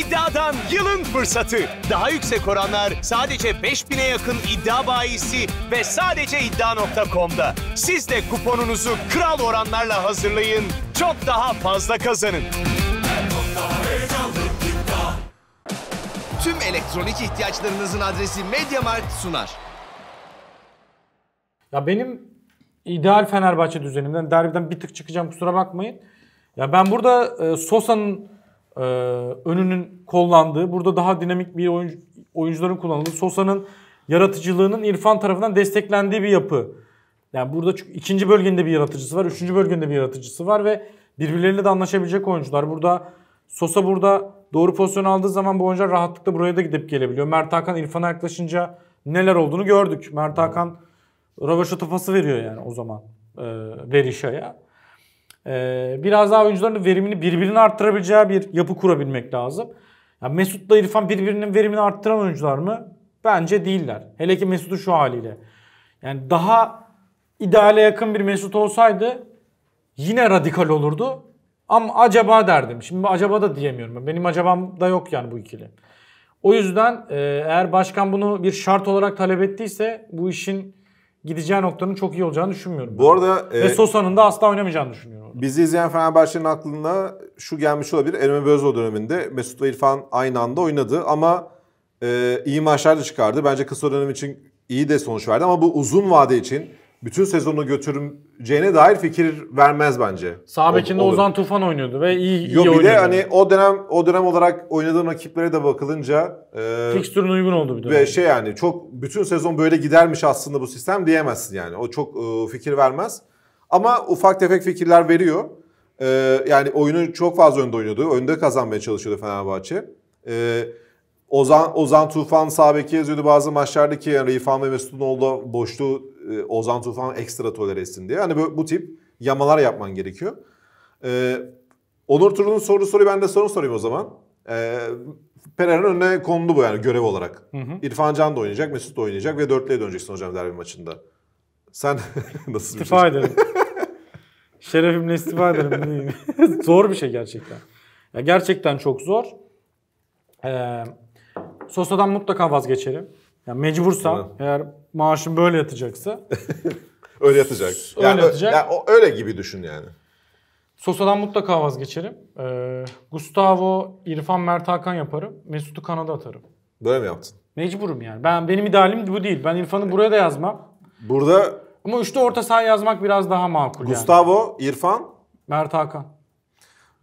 iddiadan yılın fırsatı. Daha yüksek oranlar sadece 5000'e yakın iddia bayisi ve sadece iddia.com'da. Siz de kuponunuzu kral oranlarla hazırlayın. Çok daha fazla kazanın. Tüm elektronik ihtiyaçlarınızın adresi Mediamart sunar. Ya benim ideal Fenerbahçe düzenimden derbiden bir tık çıkacağım kusura bakmayın. Ya ben burada e, Sosa'nın e, önünün kollandığı, burada daha dinamik bir oyuncu, oyuncuların kullanıldığı, Sosa'nın yaratıcılığının İrfan tarafından desteklendiği bir yapı. Yani burada çünkü ikinci bölgende bir yaratıcısı var, üçüncü bölgende bir yaratıcısı var ve birbirleriyle de anlaşabilecek oyuncular. Burada Sosa burada doğru pozisyon aldığı zaman bu oyuncular rahatlıkla buraya da gidip gelebiliyor. Mert Hakan İrfan'a yaklaşınca neler olduğunu gördük. Mert Hakan rövaşata pası veriyor yani o zaman e, Verişa'ya. Ee, biraz daha oyuncuların verimini birbirini arttırabileceği bir yapı kurabilmek lazım. Yani Mesut'la İrfan birbirinin verimini arttıran oyuncular mı? Bence değiller. Hele ki Mesut'u şu haliyle. Yani daha ideale yakın bir Mesut olsaydı yine radikal olurdu. Ama acaba derdim. Şimdi acaba da diyemiyorum. Benim acabam da yok yani bu ikili. O yüzden e, eğer başkan bunu bir şart olarak talep ettiyse bu işin gideceği noktanın çok iyi olacağını düşünmüyorum. Bu arada ve e, Sosa'nın da asla oynamayacağını düşünüyorum. Orada. Bizi izleyen Fenerbahçe'nin aklına şu gelmiş olabilir. Elme Bözo döneminde Mesut ve İrfan aynı anda oynadı ama e, iyi maçlar da çıkardı. Bence kısa dönem için iyi de sonuç verdi ama bu uzun vade için bütün sezonu götüreceğine dair fikir vermez bence. Sağ bekinde Ozan Tufan oynuyordu ve iyi, iyi Yo, oynuyordu. de hani o dönem o dönem olarak oynadığı rakiplere de bakılınca e, fikstürün uygun oldu bir dönem. Ve şey yani çok bütün sezon böyle gidermiş aslında bu sistem diyemezsin yani. O çok e, fikir vermez. Ama ufak tefek fikirler veriyor. E, yani oyunu çok fazla önde oynuyordu. Önde kazanmaya çalışıyordu Fenerbahçe. Eee Ozan, Ozan Tufan sağ beki yazıyordu bazı maçlarda ki yani İrfan ve Mesut'un olduğu boşluğu e, Ozan Tufan ekstra tolere etsin diye. Hani bu, bu tip yamalar yapman gerekiyor. E, Onur Turun'un soru soruyu ben de sorun sorayım o zaman. E, Pereira'nın önüne kondu bu yani görev olarak. Hı hı. İrfan Can da oynayacak, Mesut da oynayacak ve dörtlüye döneceksin hocam derbi maçında. Sen nasıl İstifa şey? ederim. Şerefimle istifa ederim. zor bir şey gerçekten. Ya gerçekten çok zor. Ee, Sosa'dan mutlaka vazgeçerim. Yani mecbursan Hı. eğer maaşın böyle yatacaksa. öyle yatacak. Öyle yani, yatacak. Yani, o, öyle gibi düşün yani. Sosa'dan mutlaka vazgeçerim. Ee, Gustavo, İrfan, Mert Hakan yaparım. Mesut'u kanada atarım. Böyle mi yaptın? Mecburum yani. Ben Benim idealim bu değil. Ben İrfan'ı buraya da yazmam. Burada... Ama üçlü orta saha yazmak biraz daha makul Gustavo, yani. İrfan... Mert Hakan.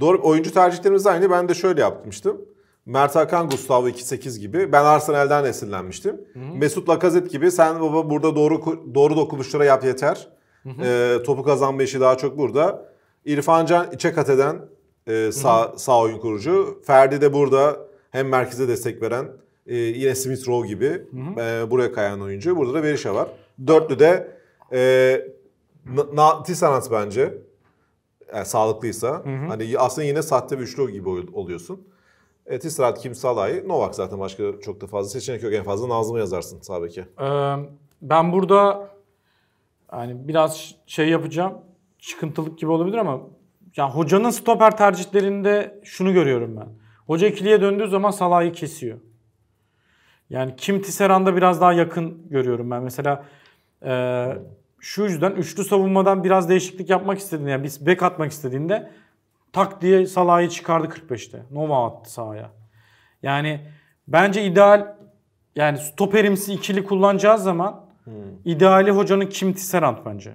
Doğru. Oyuncu tercihlerimiz aynı. Ben de şöyle yapmıştım. Mert Hakan Gustavo 2 gibi. Ben Arsenal'den esinlenmiştim. Hı hı. Mesut Lakazet gibi sen baba burada doğru doğru dokunuşlara yap yeter. Hı hı. E, topu kazanma işi daha çok burada. İrfan Can içe kat eden e, sağ, hı hı. sağ oyun kurucu. Ferdi de burada hem merkeze destek veren e, yine Smith Rowe gibi hı hı. E, buraya kayan oyuncu. Burada da Berisha var. Dörtlü de e, Tisanat bence. Yani sağlıklıysa. Hı hı. Hani aslında yine sahte bir üçlü gibi oluyorsun. Evet, Tisrat, Kim Salah'ı, Novak zaten başka çok da fazla seçenek yok. En fazla Nazım'ı yazarsın sabeki. Ee, ben burada yani biraz şey yapacağım. Çıkıntılık gibi olabilir ama yani hocanın stoper tercihlerinde şunu görüyorum ben. Hoca ikiliye döndüğü zaman Salah'ı kesiyor. Yani Kim Tisserand'a biraz daha yakın görüyorum ben. Mesela e, şu yüzden üçlü savunmadan biraz değişiklik yapmak istediğinde yani bir bek atmak istediğinde tak diye Salah'ı çıkardı 45'te. Nova attı sahaya. Yani bence ideal yani stoperimsi ikili kullanacağı zaman hmm. ideali hocanın Kim Tisserand bence.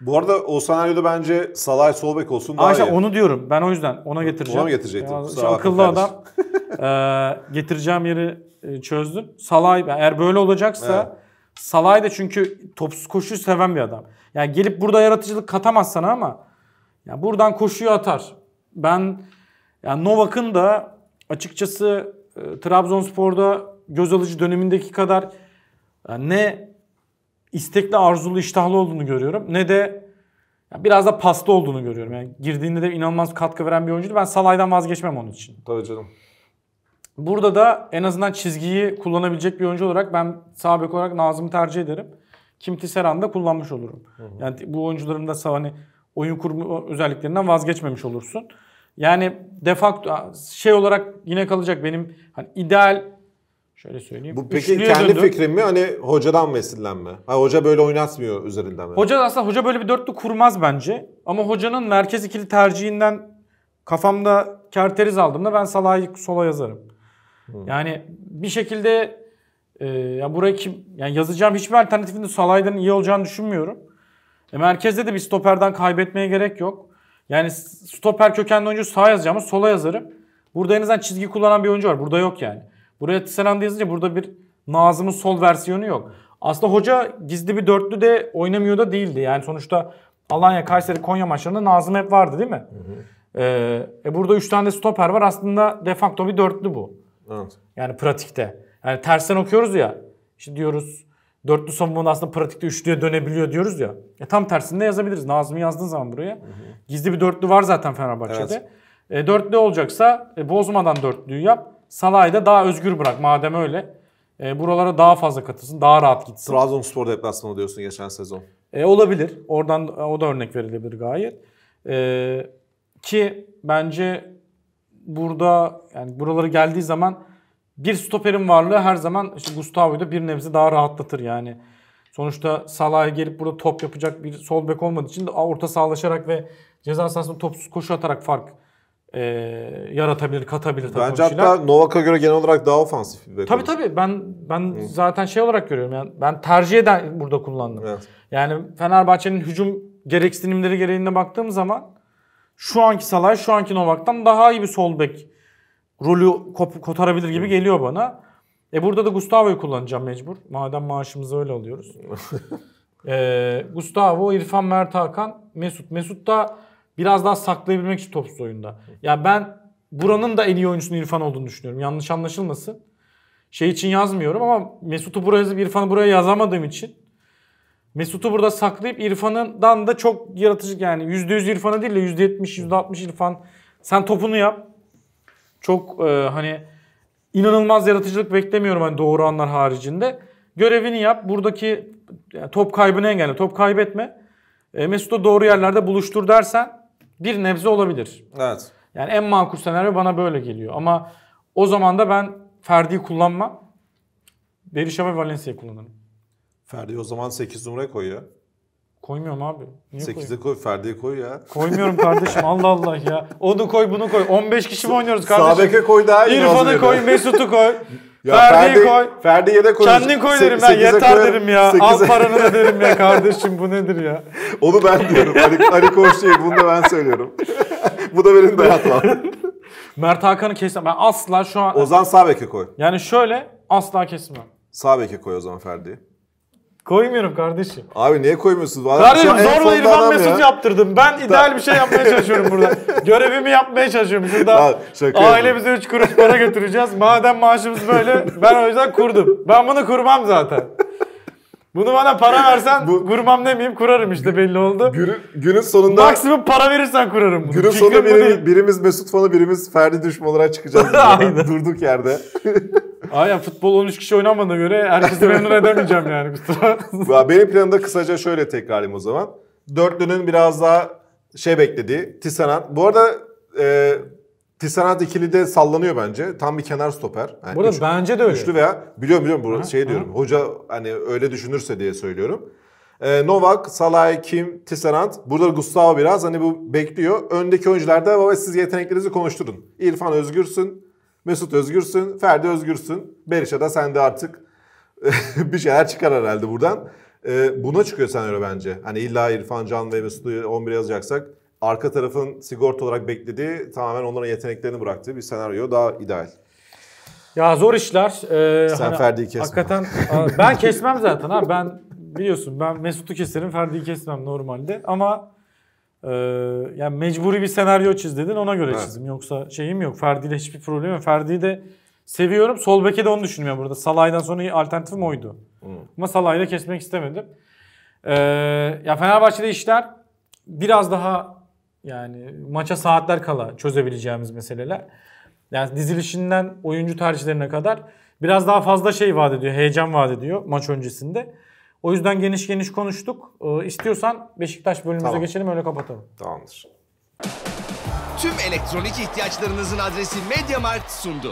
Bu arada o senaryoda bence Salah sol bek olsun daha Ayşe, iyi. onu diyorum. Ben o yüzden ona getireceğim. Ona mı getirecektin? Ya, akıllı adam. e, getireceğim yeri e, çözdüm. Salah eğer böyle olacaksa evet. Salah da çünkü topsuz koşuyu seven bir adam. Yani gelip burada yaratıcılık katamaz sana ama yani buradan koşuyu atar ben yani Novak'ın da açıkçası e, Trabzonspor'da göz alıcı dönemindeki kadar yani e, ne istekli, arzulu, iştahlı olduğunu görüyorum ne de yani biraz da pasta olduğunu görüyorum. Yani girdiğinde de inanılmaz katkı veren bir oyuncuydu. Ben Salay'dan vazgeçmem onun için. Tabii canım. Burada da en azından çizgiyi kullanabilecek bir oyuncu olarak ben sağ bek olarak Nazım'ı tercih ederim. Kimti Seran'da kullanmış olurum. Hı hı. Yani bu oyuncuların da hani oyun kurma özelliklerinden vazgeçmemiş olursun. Yani de facto şey olarak yine kalacak benim hani ideal şöyle söyleyeyim. Bu peki kendi döndüm. fikrin mi hani hocadan beslenme? Ha hoca böyle oynatmıyor üzerinden mi? Hoca aslında hoca böyle bir dörtlü kurmaz bence. Ama hocanın merkez ikili tercihinden kafamda kerteriz aldığımda ben Salah'ı sola yazarım. Hı. Yani bir şekilde e, ya burayı kim yani yazacağım hiçbir alternatifinde Salah'dan iyi olacağını düşünmüyorum. E merkezde de bir stoperden kaybetmeye gerek yok. Yani stoper kökenli oyuncu sağa yazacağımı sola yazarım. Burada en azından çizgi kullanan bir oyuncu var. Burada yok yani. Buraya Tisserand yazınca burada bir Nazım'ın sol versiyonu yok. Aslında hoca gizli bir dörtlü de oynamıyor da değildi. Yani sonuçta Alanya, Kayseri, Konya maçlarında Nazım hep vardı değil mi? Hı hı. Ee, e burada 3 tane de stoper var. Aslında de facto bir dörtlü bu. Evet. Yani pratikte. Yani tersten okuyoruz ya. İşte diyoruz Dörtlü savunmanın aslında pratikte üçlüye dönebiliyor diyoruz ya. E tam tersinde yazabiliriz. Nazım'ı yazdığın zaman buraya. Hı hı. Gizli bir dörtlü var zaten Fenerbahçe'de. Evet. E, dörtlü olacaksa e, bozmadan dörtlüyü yap. Salah'ı da daha özgür bırak madem öyle. E, buralara daha fazla katılsın, daha rahat gitsin. Trabzonspor deplasmanı diyorsun geçen sezon. E, olabilir. Oradan o da örnek verilebilir gayet. E, ki bence burada yani buraları geldiği zaman bir stoperin varlığı her zaman işte Gustavo'yu da bir nebze daha rahatlatır yani. Sonuçta Salah'a gelip burada top yapacak bir sol bek olmadığı için de orta sağlaşarak ve ceza sahasında topsuz koşu atarak fark e, yaratabilir, katabilir. Bence hatta Novak'a göre genel olarak daha ofansif bir bek Tabii tabii ben ben Hı. zaten şey olarak görüyorum yani ben tercih eden burada kullandım. Evet. Yani Fenerbahçe'nin hücum gereksinimleri gereğinde baktığım zaman şu anki Salah, şu anki Novak'tan daha iyi bir sol bek rolü kotarabilir gibi geliyor bana. E burada da Gustavo'yu kullanacağım mecbur. Madem maaşımızı öyle alıyoruz. e, Gustavo, İrfan, Mert Hakan, Mesut. Mesut da biraz daha saklayabilmek için topsuz oyunda. Ya yani ben buranın da en iyi oyuncusunun İrfan olduğunu düşünüyorum. Yanlış anlaşılmasın. Şey için yazmıyorum ama Mesut'u buraya yazıp İrfan'ı buraya yazamadığım için Mesut'u burada saklayıp İrfan'dan da çok yaratıcı yani %100 İrfan'a değil de %70, %60 İrfan. Sen topunu yap. Çok e, hani inanılmaz yaratıcılık beklemiyorum hani doğuranlar haricinde. Görevini yap. Buradaki yani top kaybını engelle. Top kaybetme. E, Mesut'u doğru yerlerde buluştur dersen bir nebze olabilir. Evet. Yani en makul senaryo bana böyle geliyor. Ama o zaman da ben Ferdi'yi kullanmam. Berisha ve Valencia'yı kullanırım. Ferdi o zaman 8 numaraya koyuyor. Koymuyorum abi. Niye 8'e koy Ferdi'yi koy ya. Koymuyorum kardeşim Allah Allah ya. Onu koy bunu koy. 15 kişi mi oynuyoruz kardeşim? Sabek'e koy daha iyi. İrfan'ı koy Mesut'u koy. Ya Ferdi'yi Ferdi, koy. Ferdi yedek koy. Kendin koy derim ben. Yeter koyarım, derim ya. Al paranı da derim ya kardeşim bu nedir ya. Onu ben diyorum. Ali, Ali Koç bunu da ben söylüyorum. bu da benim dayatmam. Mert Hakan'ı kesmem. Ben asla şu an... Ozan Sabek'e koy. Yani şöyle asla kesmem. Sabek'e koy o zaman Ferdi'yi. Koymuyorum kardeşim. Abi niye koymuyorsunuz? Kardeşim şu an zorla İrfan Mesut ya. yaptırdım. Ben ideal bir şey yapmaya çalışıyorum burada. Görevimi yapmaya çalışıyorum. Şurada Lan şaka ailemize 3 kuruş para götüreceğiz. Madem maaşımız böyle ben o yüzden kurdum. Ben bunu kurmam zaten. Bunu bana para versen Bu, kurmam demeyeyim kurarım işte belli oldu. Günün, günün sonunda... Maksimum para verirsen kurarım bunu. Günün sonunda biri, birimiz Mesut Fan'ı birimiz Ferdi düşman olarak çıkacağız. Aynen. Durduk yerde. Aynen futbol 13 kişi oynamadığına göre herkesi memnun edemeyeceğim yani kusura Benim planımda kısaca şöyle tekrarlayayım o zaman. Dörtlünün biraz daha şey beklediği, Tisanan. Bu arada e, Tisserand ikili de sallanıyor bence. Tam bir kenar stoper. Yani Burada üç, bence de öyle. Üçlü veya biliyorum biliyorum burada şey diyorum. Hı. Hoca hani öyle düşünürse diye söylüyorum. Ee, Novak, Salah, Kim, Tisserand. Burada Gustavo biraz hani bu bekliyor. Öndeki oyuncularda baba siz yeteneklerinizi konuşturun. İrfan özgürsün, Mesut özgürsün, Ferdi özgürsün. Berisha da sen de artık bir şeyler çıkar herhalde buradan. Ee, buna çıkıyor öyle bence. Hani illa İrfan Can ve Mesut'u 11'e yazacaksak arka tarafın sigorta olarak beklediği tamamen onların yeteneklerini bıraktığı bir senaryo daha ideal. Ya zor işler. Ee, Sen hani, Ferdi'yi kesme. Hakikaten ben kesmem zaten ha. Ben biliyorsun ben Mesut'u keserim Ferdi'yi kesmem normalde ama e, yani mecburi bir senaryo çiz dedin ona göre evet. çizdim. Yoksa şeyim yok. Ferdi'yle hiçbir problemim yok. Ferdi'yi de seviyorum. Sol beke de onu düşünmüyorum burada. Salay'dan sonra alternatifim oydu. Hı. Hmm. Ama Salay'ı da kesmek istemedim. Ee, ya Fenerbahçe'de işler biraz daha yani maça saatler kala çözebileceğimiz meseleler. Yani dizilişinden oyuncu tercihlerine kadar biraz daha fazla şey vaat ediyor, heyecan vaat ediyor maç öncesinde. O yüzden geniş geniş konuştuk. Ee, istiyorsan Beşiktaş bölümümüze tamam. geçelim öyle kapatalım. Tamamdır. Tüm elektronik ihtiyaçlarınızın adresi Mediamarkt sundu.